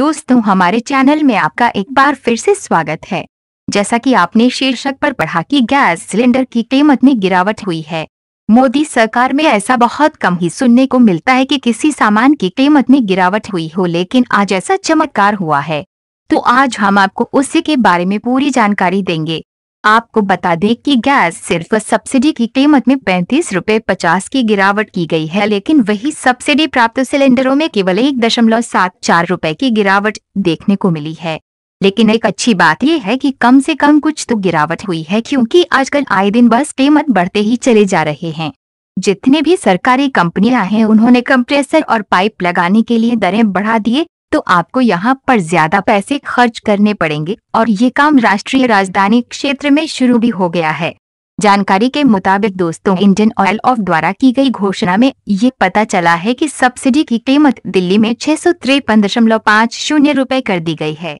दोस्तों हमारे चैनल में आपका एक बार फिर से स्वागत है जैसा कि आपने शीर्षक पर पढ़ा कि गैस सिलेंडर की कीमत में गिरावट हुई है मोदी सरकार में ऐसा बहुत कम ही सुनने को मिलता है कि किसी सामान की कीमत में गिरावट हुई हो लेकिन आज ऐसा चमत्कार हुआ है तो आज हम आपको उसी के बारे में पूरी जानकारी देंगे आपको बता दें कि गैस सिर्फ सब्सिडी की कीमत में पैंतीस रूपए पचास की गिरावट की गई है लेकिन वही सब्सिडी प्राप्त सिलेंडरों में केवल एक दशमलव सात चार रूपए की गिरावट देखने को मिली है लेकिन एक अच्छी बात यह है कि कम से कम कुछ तो गिरावट हुई है क्योंकि आजकल आए दिन बस कीमत बढ़ते ही चले जा रहे हैं जितने भी सरकारी कंपनियां हैं उन्होंने कंप्रेसर और पाइप लगाने के लिए दरें बढ़ा दिए तो आपको यहाँ पर ज्यादा पैसे खर्च करने पड़ेंगे और ये काम राष्ट्रीय राजधानी क्षेत्र में शुरू भी हो गया है जानकारी के मुताबिक दोस्तों इंडियन ऑयल ऑफ द्वारा की गई घोषणा में ये पता चला है कि सब्सिडी की कीमत दिल्ली में छह सौ दशमलव पाँच शून्य रूपए कर दी गई है